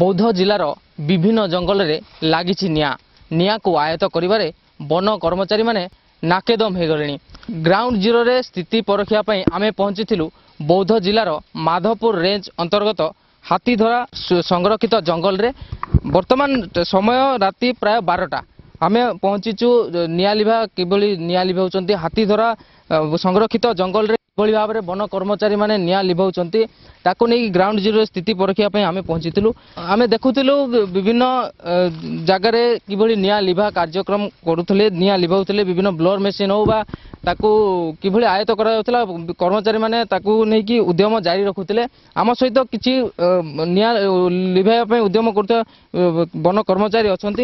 ବୌଦ୍ଧ ଜିଲ୍ଲାର ବିଭିନ୍ନ ଜଙ୍ଗଲରେ ଲାଗିଛି ନିଆଁ ନିଆଁକୁ ଆୟତ୍ତ କରିବାରେ ବନ କର୍ମଚାରୀମାନେ ନାକେଦମ ହୋଇଗଲେଣି ଗ୍ରାଉଣ୍ଡ ଜିରୋରେ ସ୍ଥିତି ପରଖିବା ପାଇଁ ଆମେ ପହଞ୍ଚିଥିଲୁ ବୌଦ୍ଧ ଜିଲ୍ଲାର ମାଧପୁର ରେଞ୍ଜ ଅନ୍ତର୍ଗତ ହାତୀଧରା ସଂରକ୍ଷିତ ଜଙ୍ଗଲରେ ବର୍ତ୍ତମାନ ସମୟ ରାତି ପ୍ରାୟ ବାରଟା ଆମେ ପହଞ୍ଚିଛୁ ନିଆଁ ଲିଭା କିଭଳି ନିଆଁ ଲିଭାଉଛନ୍ତି ହାତୀଧରା ସଂରକ୍ଷିତ ଜଙ୍ଗଲରେ কিভাবে ভাবে বন কর্মচারী মানে নিয়া লিভাউছেন তাকে নিয়ে গ্রাউন্ড জিরো স্থিতি পরীক্ষা আমি পৌঁছিলু আমি দেখুলু বিভিন্ন জায়গার কিভাবে নিয়া লিভা কার্যক্রম করুলে নিয়া লিভাউলে বিভিন্ন ব্লর মেসিন হোক বা তাকে কিভাবে আয়ত্ত করা যাচ্ছিলা কর্মচারী মানে তাকে নেই উদ্যম জারি রাখুলে আমার সহ কিছু নিয়া লিভাইবা উদ্যম করুথা বন কর্মচারী অনেক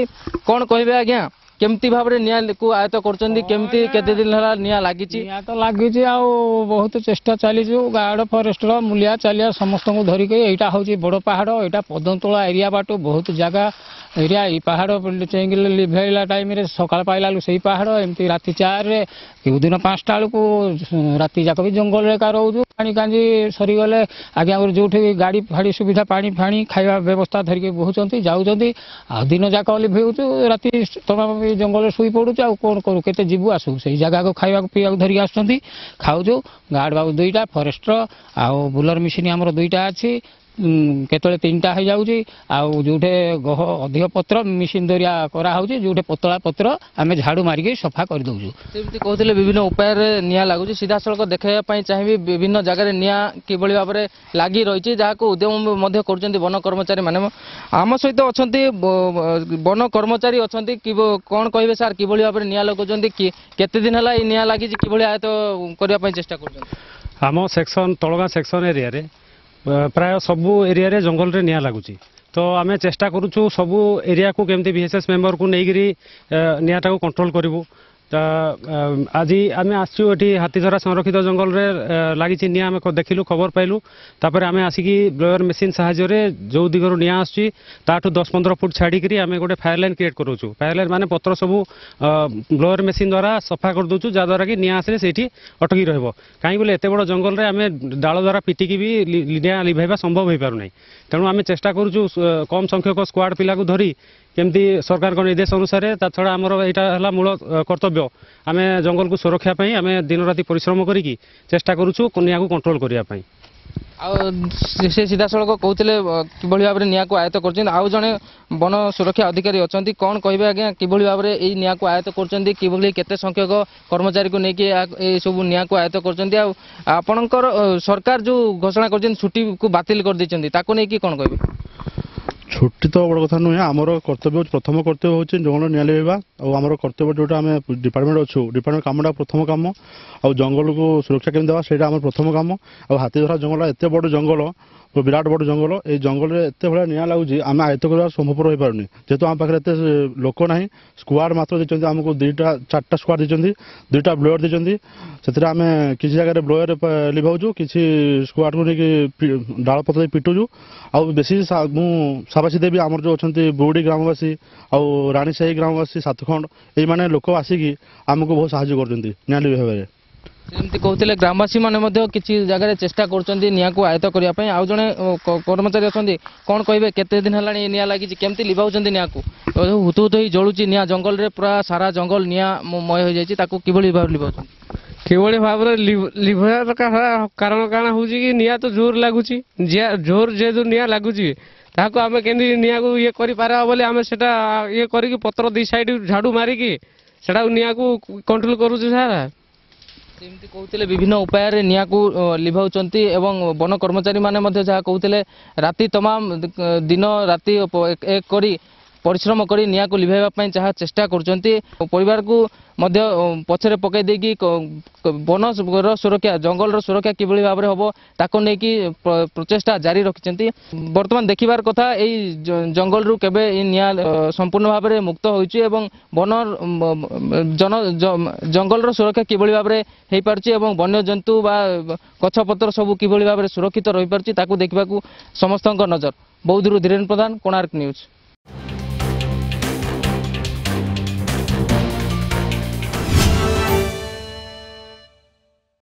কণ কহবে আজ্ঞা কেমতি ভাবে নিয়াঁকু আয়ত্ত করছেন কেমতি কেতে দিন হল নিয়া লাগিছে নিয়া তো লাগিছে আহত চেষ্টা চালিছু গার্ড ফরেস্টর মূলিয়া চালিয়া সমস্ত ধরিক এইটা হচ্ছে বড় পাহাড় এটা পদমতোলা এরিয়া বাটু বহুত জায়গা এরিয়া এই পাহাড় চেঙ্গি লিভাইলা টাইমে সকাল পাইলা সেই পাহাড় এমতি রাতে চারে কেউ দিন পাঁচটা বেলকু রাতে যাক বি জঙ্গলরে কা রোজু পানি কাঞ্জি সরিগলে আগে আজ্ঞা যেউঠি গাড়ি ফাড়ি সুবিধা পানি ফানি খাইবা ব্যবস্থা ধরিকি বহুচন্তি যাউচন্তি আদিন যাক লিভাইছু রাতে তমাম ବି ଜଙ୍ଗଲରେ ଶୋଇ ପଡ଼ୁଛୁ ଆଉ କ'ଣ କରୁ କେତେ ଯିବୁ ଆସୁ ସେଇ ଜାଗାକୁ ଖାଇବାକୁ ପିଇବାକୁ ଧରିକି ଆସୁଛନ୍ତି ଖାଉଛୁ ଗାର୍ଡ଼ ବାବୁ ଦୁଇଟା ଫରେଷ୍ଟର ଆଉ ବୁଲର ମେସିନ୍ ଆମର ଦୁଇଟା ଅଛି କେତେବେଳେ ତିନିଟା ହେଇଯାଉଛି ଆଉ ଯେଉଁଠି ଗହ ଅଧିକ ପତ୍ର ମେସିନ୍ ଦରିଆ କରାହେଉଛି ଯେଉଁଠି ପତଳା ପତ୍ର ଆମେ ଝାଡ଼ୁ ମାରିକି ସଫା କରିଦେଉଛୁ ଯେମିତି କହୁଥିଲେ ବିଭିନ୍ନ ଉପାୟରେ ନିଆଁ ଲାଗୁଛି ସିଧାସଳଖ ଦେଖାଇବା ପାଇଁ ଚାହିଁବି ବିଭିନ୍ନ ଜାଗାରେ ନିଆଁ କିଭଳି ଭାବରେ ଲାଗି ରହିଛି ଯାହାକୁ ଉଦ୍ୟମ ମଧ୍ୟ କରୁଛନ୍ତି ବନ କର୍ମଚାରୀମାନେ ଆମ ସହିତ ଅଛନ୍ତି ବନ କର୍ମଚାରୀ ଅଛନ୍ତି କ'ଣ କହିବେ ସାର୍ କିଭଳି ଭାବରେ ନିଆଁ ଲଗାଉଛନ୍ତି କେତେ ଦିନ ହେଲା ଏଇ ନିଆଁ ଲାଗିଛି କିଭଳି ଆୟତ୍ତ କରିବା ପାଇଁ ଚେଷ୍ଟା କରୁଛନ୍ତି ଆମ ସେକ୍ସନ୍ ତଳଗାଁ ସେକ୍ସନ୍ ଏରିଆରେ ପ୍ରାୟ ସବୁ ଏରିଆରେ ଜଙ୍ଗଲରେ ନିଆଁ ଲାଗୁଛି ତ ଆମେ ଚେଷ୍ଟା କରୁଛୁ ସବୁ ଏରିଆକୁ କେମିତି ଭିଏସ୍ଏସ୍ ମେମ୍ବରକୁ ନେଇକରି ନିଆଁଟାକୁ କଣ୍ଟ୍ରୋଲ କରିବୁ ତ ଆଜି ଆମେ ଆସିଛୁ ଏଠି ହାତୀଝରା ସଂରକ୍ଷିତ ଜଙ୍ଗଲରେ ଲାଗିଛି ନିଆଁ ଆମେ ଦେଖିଲୁ ଖବର ପାଇଲୁ ତାପରେ ଆମେ ଆସିକି ବ୍ଲୋୟର ମେସିନ୍ ସାହାଯ୍ୟରେ ଯେଉଁ ଦିଗରୁ ନିଆଁ ଆସୁଛି ତାଠୁ ଦଶ ପନ୍ଦର ଫୁଟ ଛାଡ଼ିକିରି ଆମେ ଗୋଟେ ଫାୟାର ଲାଇନ୍ କ୍ରିଏଟ୍ କରୁଛୁ ଫାୟାର ଲାଇନ୍ ମାନେ ପତ୍ର ସବୁ ବ୍ଲୋୟର ମେସିନ୍ ଦ୍ୱାରା ସଫା କରିଦେଉଛୁ ଯାହାଦ୍ୱାରା କି ନିଆଁ ଆସିଲେ ସେଇଠି ଅଟକି ରହିବ କାହିଁକି ବୋଲେ ଏତେ ବଡ଼ ଜଙ୍ଗଲରେ ଆମେ ଡାଳ ଦ୍ୱାରା ପିଟିକି ବି ନିଆଁ ଲିଭାଇବା ସମ୍ଭବ ହୋଇପାରୁନାହିଁ ତେଣୁ ଆମେ ଚେଷ୍ଟା କରୁଛୁ କମ୍ ସଂଖ୍ୟକ ସ୍କ୍ୱାଡ଼ ପିଲାକୁ ଧରି କେମିତି ସରକାରଙ୍କ ନିର୍ଦ୍ଦେଶ ଅନୁସାରେ ତା ଛଡ଼ା ଆମର ଏଇଟା ହେଲା ମୂଳ କର୍ତ୍ତବ୍ୟ ଆମେ ଜଙ୍ଗଲକୁ ସୁରକ୍ଷା ପାଇଁ ଆମେ ଦିନରାତି ପରିଶ୍ରମ କରିକି ଚେଷ୍ଟା କରୁଛୁ ନିଆଁକୁ କଣ୍ଟ୍ରୋଲ କରିବା ପାଇଁ ଆଉ ସେ ସିଧାସଳଖ କହୁଥିଲେ କିଭଳି ଭାବରେ ନିଆଁକୁ ଆୟତ୍ତ କରୁଛନ୍ତି ଆଉ ଜଣେ ବନ ସୁରକ୍ଷା ଅଧିକାରୀ ଅଛନ୍ତି କ'ଣ କହିବେ ଆଜ୍ଞା କିଭଳି ଭାବରେ ଏଇ ନିଆଁକୁ ଆୟତ୍ତ କରୁଛନ୍ତି କିଭଳି କେତେ ସଂଖ୍ୟକ କର୍ମଚାରୀକୁ ନେଇକି ଏସବୁ ନିଆଁକୁ ଆୟତ୍ତ କରୁଛନ୍ତି ଆଉ ଆପଣଙ୍କର ସରକାର ଯେଉଁ ଘୋଷଣା କରିଛନ୍ତି ଛୁଟିକୁ ବାତିଲ କରିଦେଇଛନ୍ତି ତାକୁ ନେଇକି କ'ଣ କହିବେ ଛୁଟି ତ ବଡ଼ କଥା ନୁହେଁ ଆମର କର୍ତ୍ତବ୍ୟ ପ୍ରଥମ କର୍ତ୍ତବ୍ୟ ହେଉଛି ଜଙ୍ଗଲ ନିଆଁ ଲିଭାଇବା ଆଉ ଆମର କର୍ତ୍ତବ୍ୟ ଯେଉଁଟା ଆମେ ଡିପାର୍ଟମେଣ୍ଟ ଅଛୁ ଡିପାର୍ଟମେଣ୍ଟ କାମଟା ପ୍ରଥମ କାମ ଆଉ ଜଙ୍ଗଲକୁ ସୁରକ୍ଷା କେମିତି ଦେବା ସେଇଟା ଆମର ପ୍ରଥମ କାମ ଆଉ ହାତୀଧରା ଜଙ୍ଗଲ ଏତେ ବଡ଼ ଜଙ୍ଗଲ ବିରାଟ ବଡ଼ ଜଙ୍ଗଲ ଏଇ ଜଙ୍ଗଲରେ ଏତେ ଭଳିଆ ନିଆଁ ଲାଗୁଛି ଆମେ ଆୟତ୍ତ କରିବା ସମ୍ଭବପର ହୋଇପାରୁନି ଯେହେତୁ ଆମ ପାଖରେ ଏତେ ଲୋକ ନାହିଁ ସ୍କ୍ୱାଡ଼ ମାତ୍ର ଦେଇଛନ୍ତି ଆମକୁ ଦୁଇଟା ଚାରିଟା ସ୍କ୍ୱାଡ଼ ଦେଇଛନ୍ତି ଦୁଇଟା ବ୍ଲୋୟର ଦେଇଛନ୍ତି ସେଥିରେ ଆମେ କିଛି ଜାଗାରେ ବ୍ଲୋୟର ଲିଭାଉଛୁ କିଛି ସ୍କ୍ୱାଡ଼କୁ ନେଇକି ଡାଳପତ୍ର ଦେଇ ପିଟୁଛୁ ଆଉ ବେଶୀ ମୁଁ ଆବାସୀ ଦେବୀ ଆମର ଯେଉଁ ଅଛନ୍ତି ବୁଉଡ଼ି ଗ୍ରାମବାସୀ ଆଉ ରାଣୀସାହି ଗ୍ରାମବାସୀ ସାତଖଣ୍ଡ ଏଇମାନେ ଲୋକ ଆସିକି ଆମକୁ ବହୁତ ସାହାଯ୍ୟ କରୁଛନ୍ତି ନିଆଁ ଭାବରେ ଯେମିତି କହୁଥିଲେ ଗ୍ରାମବାସୀମାନେ ମଧ୍ୟ କିଛି ଜାଗାରେ ଚେଷ୍ଟା କରୁଛନ୍ତି ନିଆଁକୁ ଆୟତ୍ତ କରିବା ପାଇଁ ଆଉ ଜଣେ କର୍ମଚାରୀ ଅଛନ୍ତି କ'ଣ କହିବେ କେତେ ଦିନ ହେଲାଣି ଏ ନିଆଁ ଲାଗିଛି କେମିତି ଲିଭାଉଛନ୍ତି ନିଆଁକୁ ହୁତୁ ହୁତୁ ହେଇ ଜଳୁଛି ନିଆଁ ଜଙ୍ଗଲରେ ପୁରା ସାରା ଜଙ୍ଗଲ ନିଆଁ ମୟ ହୋଇଯାଇଛି ତାକୁ କିଭଳି ଭାବରେ ଲିଭାଉଛନ୍ତି କିଭଳି ଭାବରେ ଲିଭାଇବା କାରଣ କାରଣ ହେଉଛି କି ନିଆଁ ତ ଜୋର ଲାଗୁଛି ଜୋର ଯେହେତୁ ନିଆଁ ଲାଗୁଛି ତାହାକୁ ଆମେ କେମିତି ନିଆଁକୁ ଇଏ କରିପାରିବା ବୋଲି ଆମେ ସେଇଟା ଇଏ କରିକି ପତ୍ର ଦୁଇ ସାଇଡ୍ ଝାଡୁ ମାରିକି ସେଟାକୁ ନିଆଁକୁ କଣ୍ଟ୍ରୋଲ କରୁଛୁ ସାର୍ ଯେମିତି କହୁଥିଲେ ବିଭିନ୍ନ ଉପାୟରେ ନିଆଁକୁ ଲିଭାଉଛନ୍ତି ଏବଂ ବନ କର୍ମଚାରୀମାନେ ମଧ୍ୟ ଯାହା କହୁଥିଲେ ରାତି ତମାମ ଦିନ ରାତି ଏକ କରି পরিশ্রম করে নিয়াঁকু লিভাইবা যা চেষ্টা করছেন পরিবার পছরে পকাই দিয়ে বনর সুরক্ষা জঙ্গলর সুরক্ষা কিভাবে ভাবে হব তাকে প্রচেষ্টা জারি রাখছেন বর্তমান দেখিবার কথা এই জঙ্গলর কেবে নিয়া সম্পূর্ণ ভাবে মুক্ত হয়েছে এবং বন জন জঙ্গলর সুরক্ষা কিভাবে ভাবে হয়ে পারছে এবং বন্যজন্তু বা গছপত্র সব কিভাবে ভাবে সুরক্ষিত রহিপারছে তাকে দেখা সমস্ত নজর বৌদ্ধ ধীরেন প্রধান কোণার্ক নিউজ